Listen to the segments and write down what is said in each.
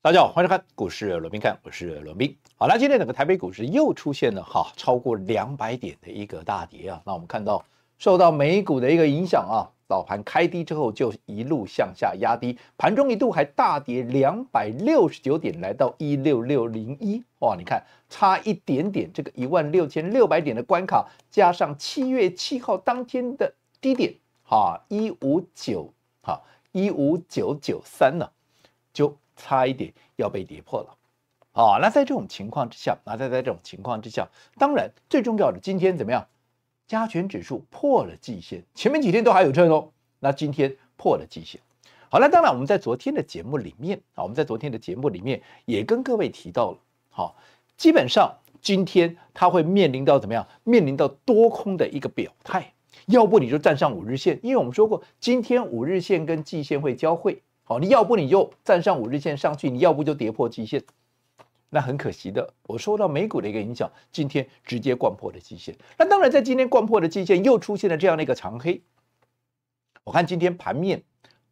大家好，欢迎收看股市罗宾看，我是罗宾。好啦，今天整个台北股市又出现了哈超过两百点的一个大跌啊！那我们看到受到美股的一个影响啊，早盘开低之后就一路向下压低，盘中一度还大跌两百六十九点，来到一六六零一哇！你看差一点点这个一万六千六百点的关卡，加上七月七号当天的低点哈一五九哈一五九九三呢就。差一点要被跌破了，啊，那在这种情况之下，那在在这种情况之下，当然最重要的今天怎么样，加权指数破了季线，前面几天都还有撑哦，那今天破了季线，好了，当然我们在昨天的节目里面啊，我们在昨天的节目里面也跟各位提到了，好，基本上今天它会面临到怎么样，面临到多空的一个表态，要不你就站上五日线，因为我们说过今天五日线跟季线会交汇。好，你要不你就站上五日线上去，你要不就跌破极限，那很可惜的。我受到美股的一个影响，今天直接贯破了极限。那当然，在今天贯破的极限又出现了这样的一个长黑。我看今天盘面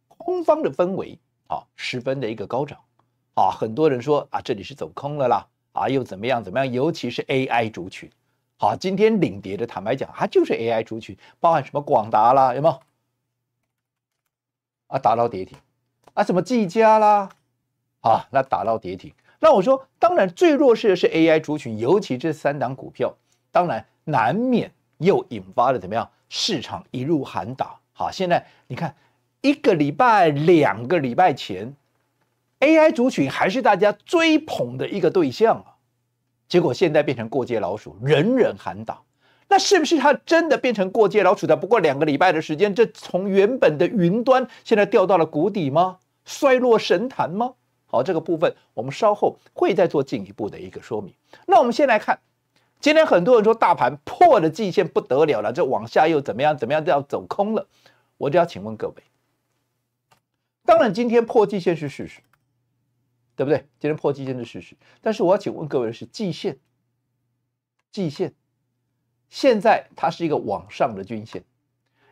空方的氛围啊，十分的一个高涨啊，很多人说啊，这里是走空了啦，啊，又怎么样怎么样？尤其是 AI 主群，好，今天领跌的坦白讲，它就是 AI 主群，包含什么广达啦，有没有？啊，达到跌停。啊，什么技嘉啦，啊，那打到跌停。那我说，当然最弱势的是 AI 族群，尤其这三档股票，当然难免又引发了怎么样？市场一路喊打。好，现在你看，一个礼拜、两个礼拜前，AI 族群还是大家追捧的一个对象啊，结果现在变成过街老鼠，人人喊打。那是不是它真的变成过街老鼠的？不过两个礼拜的时间，这从原本的云端现在掉到了谷底吗？衰落神坛吗？好，这个部分我们稍后会再做进一步的一个说明。那我们先来看，今天很多人说大盘破了季线，不得了了，这往下又怎么样？怎么样都要走空了？我就要请问各位，当然今天破季线是事实，对不对？今天破季线是事实，但是我要请问各位的是，季线，季线现在它是一个往上的均线，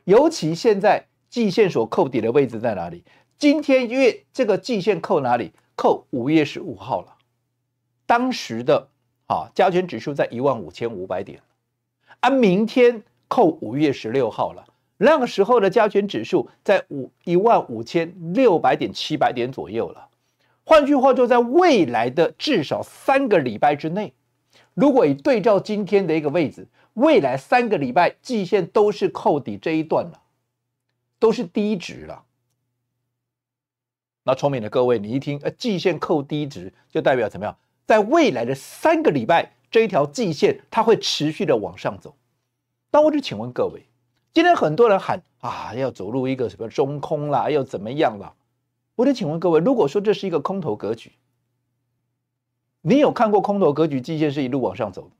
尤其现在季线所扣底的位置在哪里？今天因为这个季线扣哪里？扣五月十五号了，当时的啊加权指数在一万五千五百点啊，明天扣五月十六号了，那个时候的加权指数在五一万五千六百点七百点左右了。换句话，就在未来的至少三个礼拜之内，如果以对照今天的一个位置，未来三个礼拜季线都是扣底这一段了，都是低值了。那聪明的各位，你一听，呃，季线扣低值就代表怎么样？在未来的三个礼拜，这一条季线它会持续的往上走。但我就请问各位，今天很多人喊啊，要走入一个什么中空啦，要怎么样了？我就请问各位，如果说这是一个空头格局，你有看过空头格局季线是一路往上走，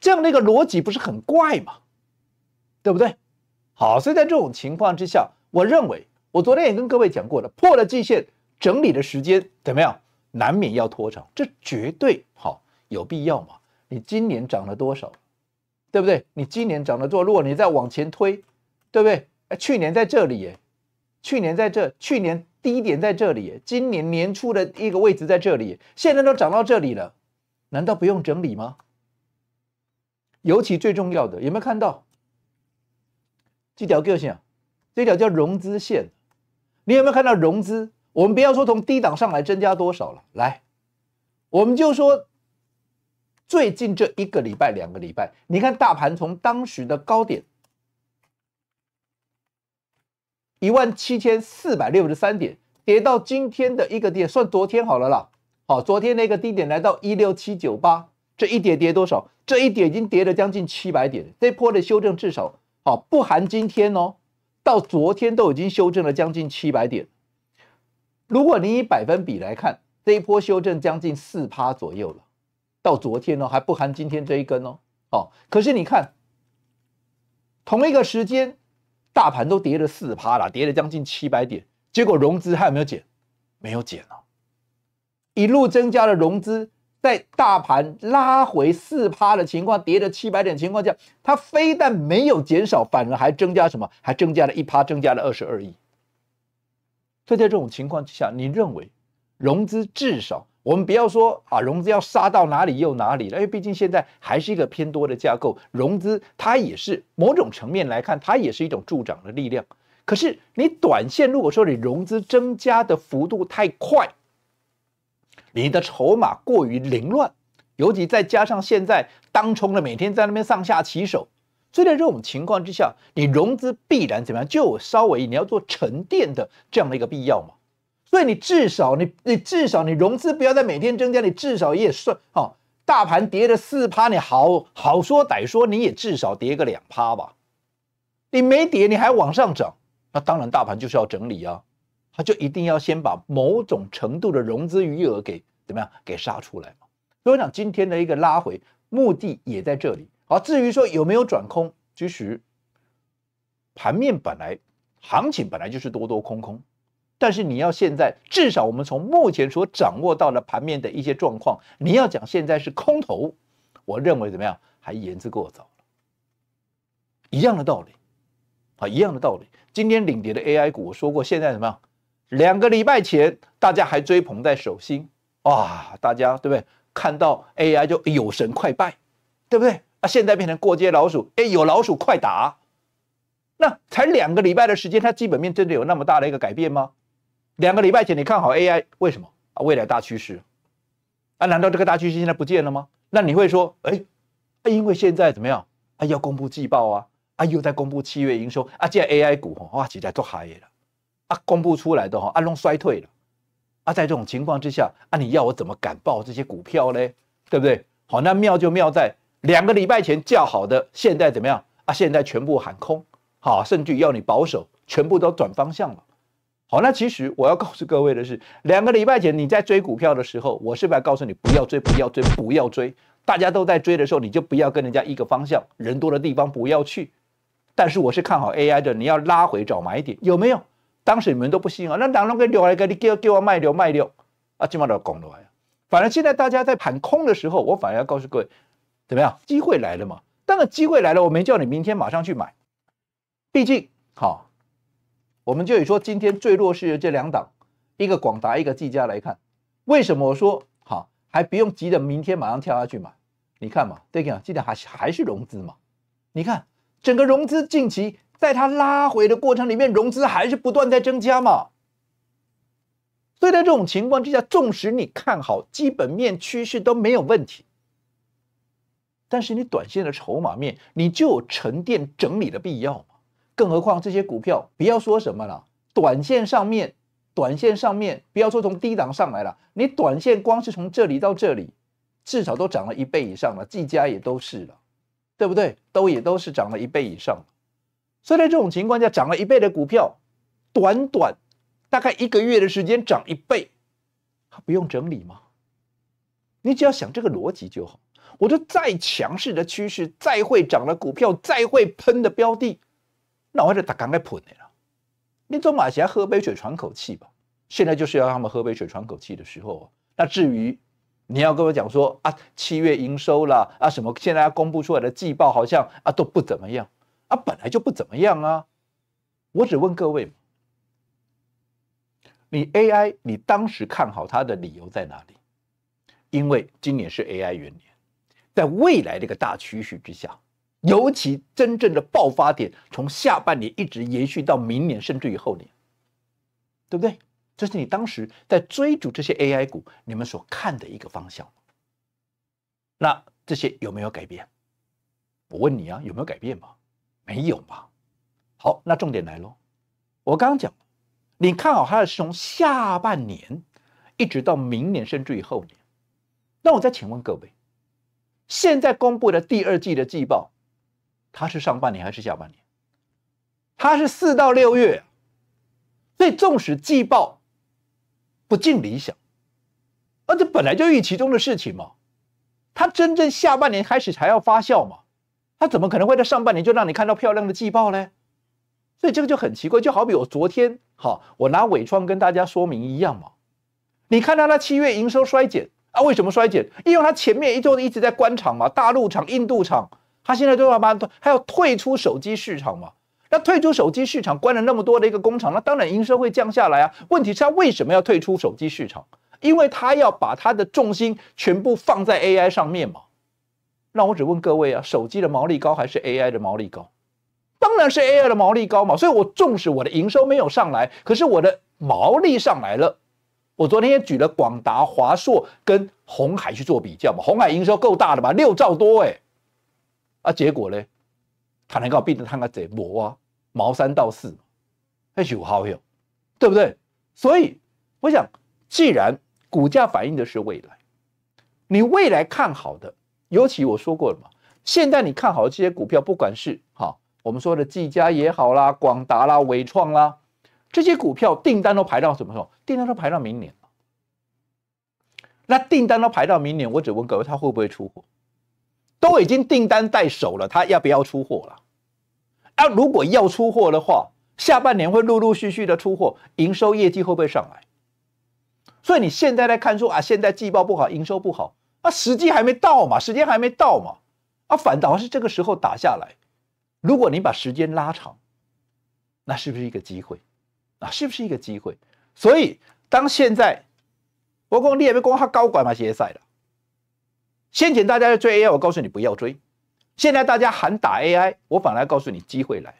这样的一个逻辑不是很怪吗？对不对？好，所以在这种情况之下，我认为。我昨天也跟各位讲过了，破了季线整理的时间怎么样？难免要拖长，这绝对好有必要嘛？你今年涨了多少，对不对？你今年涨了多，如果你再往前推，对不对？哎，去年在这里，耶，去年在这，去年低点在这里，耶，今年年初的一个位置在这里，耶，现在都涨到这里了，难道不用整理吗？尤其最重要的，有没有看到这条个性啊？这条叫融资线。你有没有看到融资？我们不要说从低档上来增加多少了，来，我们就说最近这一个礼拜、两个礼拜，你看大盘从当时的高点一万七千四百六十三点跌到今天的一个点，算昨天好了啦。好，昨天那个低点来到一六七九八，这一点跌多少？这一点已经跌了将近七百点，这波的修正至少好不含今天哦。到昨天都已经修正了将近七百点，如果你以百分比来看，这一波修正将近四趴左右了。到昨天哦，还不含今天这一根哦哦。可是你看，同一个时间，大盘都跌了四趴了，跌了将近七百点，结果融资还有没有减？没有减哦，一路增加了融资。在大盘拉回四趴的情况跌了七百点情况下，它非但没有减少，反而还增加什么？还增加了一趴，增加了二十二亿。所以在这种情况之下，你认为融资至少，我们不要说啊，融资要杀到哪里又哪里了？因为毕竟现在还是一个偏多的架构，融资它也是某种层面来看，它也是一种助长的力量。可是你短线如果说你融资增加的幅度太快，你的筹码过于凌乱，尤其再加上现在当冲的每天在那边上下其手，所以在这种情况之下，你融资必然怎么样？就有稍微你要做沉淀的这样的一个必要嘛。所以你至少你你至少你融资不要再每天增加，你至少也算哦，大盘跌了四趴，你好好说歹说，你也至少跌个两趴吧。你没跌，你还往上涨，那当然大盘就是要整理啊。他就一定要先把某种程度的融资余额给怎么样给杀出来嘛？所以讲今天的一个拉回目的也在这里。好，至于说有没有转空，其实盘面本来行情本来就是多多空空，但是你要现在至少我们从目前所掌握到的盘面的一些状况，你要讲现在是空头，我认为怎么样还言之过早一样的道理，啊，一样的道理。今天领跌的 AI 股，我说过现在怎么样？两个礼拜前，大家还追捧在手心，哇，大家对不对？看到 AI 就有神快拜，对不对？啊，现在变成过街老鼠，哎，有老鼠快打。那才两个礼拜的时间，它基本面真的有那么大的一个改变吗？两个礼拜前你看好 AI，为什么？啊，未来大趋势。啊，难道这个大趋势现在不见了吗？那你会说，哎，因为现在怎么样？啊，要公布季报啊，啊，又在公布七月营收，啊，现在 AI 股哇，实在都嗨了。啊，公布出来的哈，啊弄衰退了。啊，在这种情况之下，啊，你要我怎么敢报这些股票嘞？对不对？好，那妙就妙在两个礼拜前较好的，现在怎么样？啊，现在全部喊空，好，甚至要你保守，全部都转方向了。好，那其实我要告诉各位的是，两个礼拜前你在追股票的时候，我是不是要告诉你不要追，不要追，不要追。大家都在追的时候，你就不要跟人家一个方向，人多的地方不要去。但是我是看好 AI 的，你要拉回找买点，有没有？当时你们都不信啊，那当然给留来给你叫给我卖掉卖掉，啊，今晚都要讲落反正现在大家在盘空的时候，我反而要告诉各位，怎么样？机会来了嘛。当然机会来了，我没叫你明天马上去买，毕竟好，我们就以说今天最弱势的这两档，一个广达，一个技嘉来看，为什么我说好还不用急着明天马上跳下去买？你看嘛，对劲啊，今天还是还是融资嘛。你看整个融资近期。在它拉回的过程里面，融资还是不断在增加嘛？所以在这种情况之下，纵使你看好基本面趋势都没有问题，但是你短线的筹码面，你就有沉淀整理的必要嘛？更何况这些股票，不要说什么了，短线上面，短线上面，不要说从低档上来了，你短线光是从这里到这里，至少都涨了一倍以上了，技嘉也都是了，对不对？都也都是涨了一倍以上。所以在这种情况下，涨了一倍的股票，短短大概一个月的时间涨一倍，它不用整理吗？你只要想这个逻辑就好。我就再强势的趋势，再会涨的股票，再会喷的标的，那我这打赶快喷你了。你总马骑喝杯水喘口气吧。现在就是要他们喝杯水喘口气的时候。那至于你要跟我讲说啊，七月营收了啊什么，现在公布出来的季报好像啊都不怎么样。啊，本来就不怎么样啊！我只问各位，你 AI 你当时看好它的理由在哪里？因为今年是 AI 元年，在未来的一个大趋势之下，尤其真正的爆发点从下半年一直延续到明年，甚至于后年，对不对？这是你当时在追逐这些 AI 股，你们所看的一个方向。那这些有没有改变？我问你啊，有没有改变吧？没有吧，好，那重点来喽。我刚刚讲，你看好它是从下半年一直到明年，甚至于后年。那我再请问各位，现在公布的第二季的季报，它是上半年还是下半年？它是四到六月，所以纵使季报不尽理想，而这本来就预期中的事情嘛。它真正下半年开始才要发酵嘛。他怎么可能会在上半年就让你看到漂亮的季报呢？所以这个就很奇怪，就好比我昨天，好，我拿伟创跟大家说明一样嘛。你看到他七月营收衰减啊？为什么衰减？因为他前面一周一直在关厂嘛，大陆厂、印度厂，他现在都要把它要退出手机市场嘛。那退出手机市场，关了那么多的一个工厂，那当然营收会降下来啊。问题是他为什么要退出手机市场？因为他要把他的重心全部放在 AI 上面嘛。那我只问各位啊，手机的毛利高还是 AI 的毛利高？当然是 AI 的毛利高嘛。所以，我纵使我的营收没有上来，可是我的毛利上来了。我昨天也举了广达、华硕跟红海去做比较嘛。红海营收够大的嘛，六兆多哎。啊，结果呢，他能够变成他那贼魔啊，毛三到四，还有好有，对不对？所以，我想，既然股价反映的是未来，你未来看好的。尤其我说过了嘛，现在你看好这些股票，不管是哈我们说的技嘉也好啦、广达啦、伟创啦，这些股票订单都排到什么时候？订单都排到明年那订单都排到明年，我只问各位，他会不会出货？都已经订单在手了，他要不要出货了？啊，如果要出货的话，下半年会陆陆续续的出货，营收业绩会不会上来？所以你现在在看出啊，现在季报不好，营收不好。那时机还没到嘛，时间还没到嘛，啊，反倒是这个时候打下来，如果你把时间拉长，那是不是一个机会？啊，是不是一个机会？所以当现在，我讲你也别我讲他高管嘛，歇赛了。先前大家要追 AI，我告诉你不要追。现在大家喊打 AI，我反而告诉你机会来了。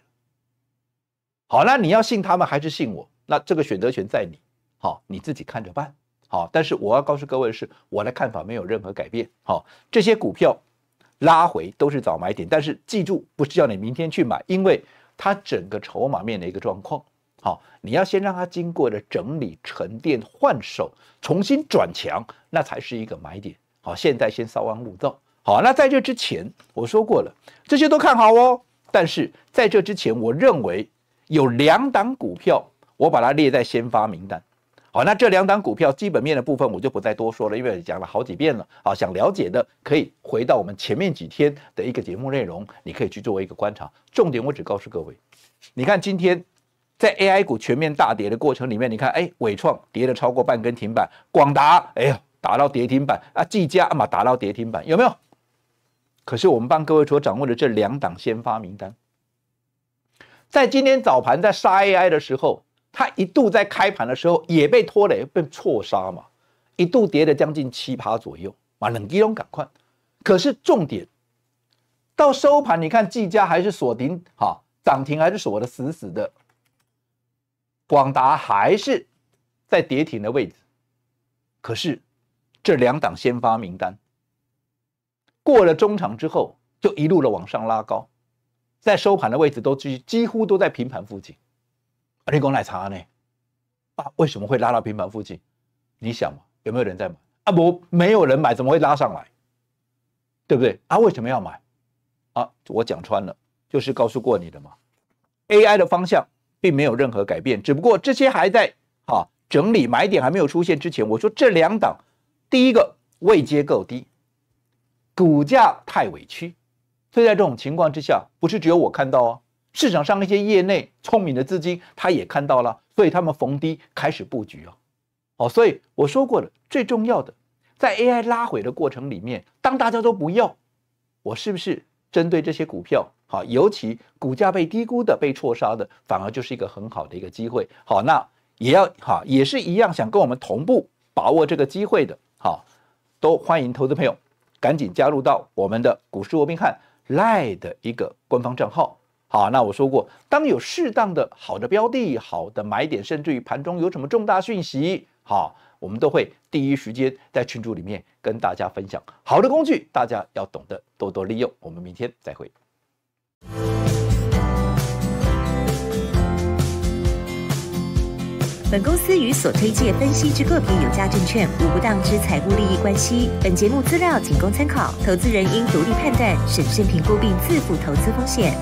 好，那你要信他们还是信我？那这个选择权在你，好，你自己看着办。好，但是我要告诉各位的是，我的看法没有任何改变。好，这些股票拉回都是早买点，但是记住，不是叫你明天去买，因为它整个筹码面的一个状况。好，你要先让它经过了整理、沉淀、换手，重新转强，那才是一个买点。好，现在先稍安勿躁。好，那在这之前，我说过了，这些都看好哦。但是在这之前，我认为有两档股票，我把它列在先发名单。好，那这两档股票基本面的部分我就不再多说了，因为讲了好几遍了。好，想了解的可以回到我们前面几天的一个节目内容，你可以去作为一个观察。重点我只告诉各位，你看今天在 AI 股全面大跌的过程里面，你看，哎，伟创跌了超过半根停板，广达哎呀打到跌停板啊，技嘉嘛打到跌停板，有没有？可是我们帮各位所掌握的这两档先发名单，在今天早盘在杀 AI 的时候。它一度在开盘的时候也被拖累，被错杀嘛，一度跌了将近七趴左右嘛，冷启龙赶快。可是重点到收盘，你看技嘉还是锁停，哈，涨停还是锁的死死的。广达还是在跌停的位置，可是这两档先发名单过了中场之后，就一路的往上拉高，在收盘的位置都几几乎都在平盘附近。你讲奶茶呢？啊，为什么会拉到平板附近？你想嘛，有没有人在买？啊不，没有人买，怎么会拉上来？对不对？啊，为什么要买？啊，我讲穿了，就是告诉过你的嘛。AI 的方向并没有任何改变，只不过这些还在啊整理买点还没有出现之前，我说这两档，第一个位阶够低，股价太委屈，所以在这种情况之下，不是只有我看到哦。市场上那些业内聪明的资金，他也看到了，所以他们逢低开始布局哦，哦，所以我说过了，最重要的，在 AI 拉回的过程里面，当大家都不要，我是不是针对这些股票好，尤其股价被低估的、被错杀的，反而就是一个很好的一个机会。好，那也要哈，也是一样想跟我们同步把握这个机会的，好，都欢迎投资朋友赶紧加入到我们的股市罗宾汉 Lie 的一个官方账号。好，那我说过，当有适当的好的标的、好的买点，甚至于盘中有什么重大讯息，好，我们都会第一时间在群组里面跟大家分享。好的工具，大家要懂得多多利用。我们明天再会。本公司与所推介分析之个别有价证券无不当之财务利益关系。本节目资料仅供参考，投资人应独立判断、审慎评估并自负投资风险。